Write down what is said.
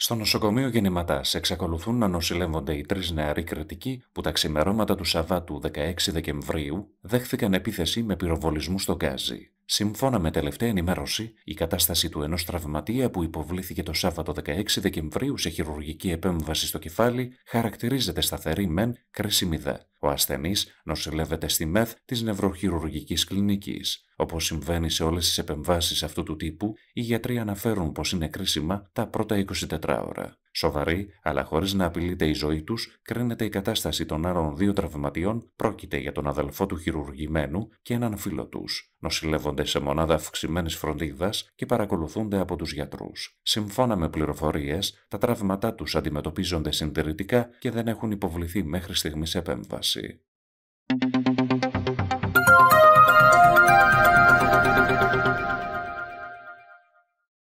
Στο νοσοκομείο Γεννηματάς εξακολουθούν να νοσηλεύονται οι τρεις νεαροί κριτικοί που τα ξημερώματα του Σαββάτου 16 Δεκεμβρίου δέχθηκαν επίθεση με πυροβολισμούς στο Γκάζι. Σύμφωνα με τελευταία ενημέρωση, η κατάσταση του ενός τραυματία που υποβλήθηκε το Σάββατο 16 Δεκεμβρίου σε χειρουργική επέμβαση στο κεφάλι χαρακτηρίζεται σταθερή μεν κρίσιμη δε. Ο ασθενής νοσηλεύεται στη ΜΕΘ της Νευροχειρουργικής Κλινικής. Όπως συμβαίνει σε όλες τις επεμβάσεις αυτού του τύπου, οι γιατροί αναφέρουν πως είναι κρίσιμα τα πρώτα 24 ώρα. Σοβαρή, αλλά χωρίς να απειλείται η ζωή τους, κρίνεται η κατάσταση των άλλων δύο τραυματιών, πρόκειται για τον αδελφό του χειρουργημένου και έναν φίλο τους. Νοσηλεύονται σε μονάδα αυξημένης φροντίδας και παρακολουθούνται από τους γιατρούς. Σύμφωνα με πληροφορίες, τα τραύματά τους αντιμετωπίζονται συντηρητικά και δεν έχουν υποβληθεί μέχρι στιγμής επέμβαση.